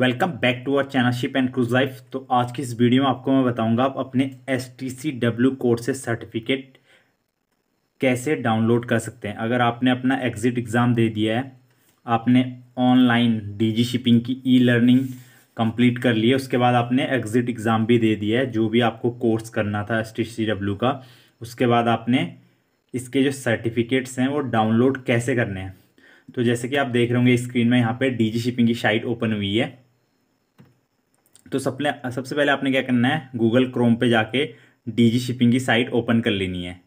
welcome back to our channel ship and cruise life तो आज की इस वीडियो में आपको मैं बताऊंगा आप अपने S T C W courses certificate कैसे डाउनलोड कर सकते हैं अगर आपने अपना एग्ज़िट एग्ज़ाम दे दिया है आपने ऑनलाइन डीजी शिपिंग की ई लर्निंग कंप्लीट कर ली है उसके बाद आपने एग्ज़िट एग्ज़ाम भी दे दिया है जो भी आपको कोर्स करना था एस टी सी डब्ल्यू का उसके बाद आपने इसके जो सर्टिफिकेट्स हैं वो डाउनलोड कैसे करने हैं तो जैसे कि आप देख रहे होंगे स्क्रीन में यहाँ पे डीजी शिपिंग की साइट ओपन हुई है तो सबने सबसे पहले आपने क्या करना है गूगल क्रोम पे जाके डीजी शिपिंग की साइट ओपन कर लेनी है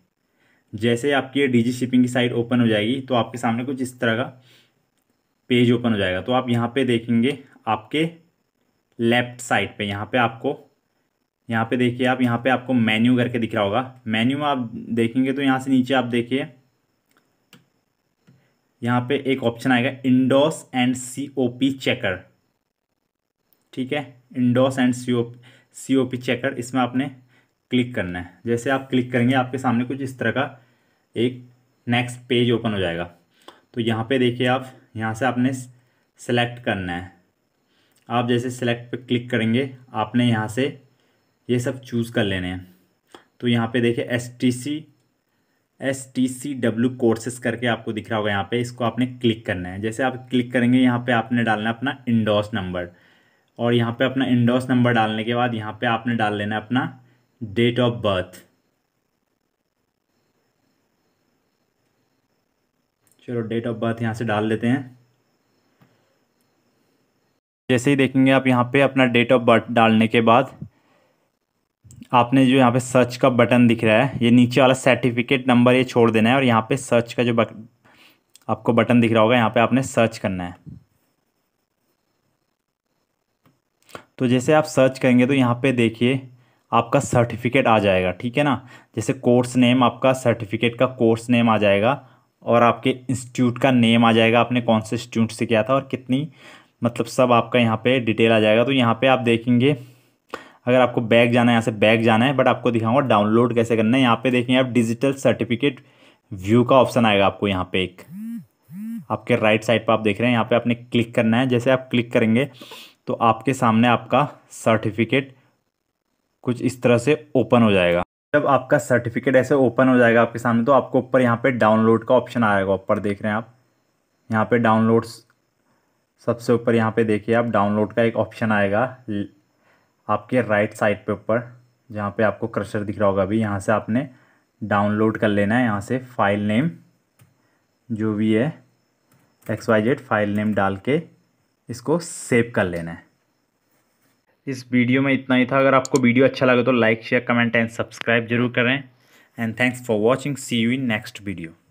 जैसे आपकी ये डीजी शिपिंग की साइट ओपन हो जाएगी तो आपके सामने कुछ इस तरह का पेज ओपन हो जाएगा तो आप यहाँ पे देखेंगे आपके लेफ़्ट साइड पे यहाँ पे आपको यहाँ पे देखिए आप यहाँ पे आपको मेन्यू करके दिख रहा होगा मेन्यू में आप देखेंगे तो यहाँ से नीचे आप देखिए यहाँ पे एक ऑप्शन आएगा INDOS and C O P checker ठीक है INDOS and C O C O P checker इसमें आपने क्लिक करना है जैसे आप क्लिक करेंगे आपके सामने कुछ इस तरह का एक नेक्स्ट पेज ओपन हो जाएगा तो यहाँ पे देखिए आप यहाँ से आपने सेलेक्ट करना है आप जैसे सेलेक्ट पे क्लिक करेंगे आपने यहाँ से ये सब चूज़ कर लेने हैं तो यहाँ पे देखिए S T C S T C W courses करके आपको दिख रहा होगा यहाँ पे इसको आपने क्लिक करना है जैसे आप क्लिक करेंगे यहाँ पे आपने डालना है अपना इंडोस नंबर और यहाँ पे अपना इंडोस नंबर डालने के बाद यहाँ पे आपने डाल लेना है अपना डेट ऑफ बर्थ चलो डेट ऑफ बर्थ यहाँ से डाल लेते हैं जैसे ही देखेंगे आप यहाँ पे अपना डेट ऑफ बर्थ डालने के बाद आपने जो यहाँ पे सर्च का बटन दिख रहा है ये नीचे वाला सर्टिफिकेट नंबर ये छोड़ देना है और यहाँ पे सर्च का जो बट आपको बटन दिख रहा होगा यहाँ पे आपने सर्च करना है तो जैसे आप सर्च करेंगे तो यहाँ पे देखिए आपका सर्टिफिकेट आ जाएगा ठीक है ना जैसे कोर्स नेम आपका सर्टिफिकेट का कोर्स नेम आ जाएगा और आपके इंस्टीट्यूट का नेम आ जाएगा आपने कौन से इंस्टीट्यूट से किया था और कितनी मतलब सब आपका यहाँ पे डिटेल आ जाएगा तो यहाँ पे आप देखेंगे अगर आपको बैग जाना है यहाँ से बैग जाना है बट आपको दिखाऊंगा डाउनलोड कैसे करना है यहाँ पे देखेंगे आप डिजिटल सर्टिफिकेट व्यू का ऑप्शन आएगा आपको यहाँ पे एक आपके राइट साइड पर आप देख रहे हैं यहाँ पे आपने क्लिक करना है जैसे आप क्लिक करेंगे तो आपके सामने आपका सर्टिफिकेट कुछ इस तरह से ओपन हो जाएगा जब आपका सर्टिफिकेट ऐसे ओपन हो जाएगा आपके सामने तो आपको ऊपर यहाँ पे डाउनलोड का ऑप्शन आएगा ऊपर देख रहे हैं आप यहाँ पे डाउनलोड्स सबसे ऊपर यहाँ पे देखिए आप डाउनलोड का एक ऑप्शन आएगा आपके राइट साइड पे ऊपर जहाँ पे आपको क्रशर दिख रहा होगा अभी यहाँ से आपने डाउनलोड कर लेना है यहाँ से फाइल नेम जो भी है X Y Z file name डाल के इसको सेव कर लेना है इस वीडियो में इतना ही था अगर आपको वीडियो अच्छा लगे तो like share comment and subscribe जरूर करें and thanks for watching see you in next video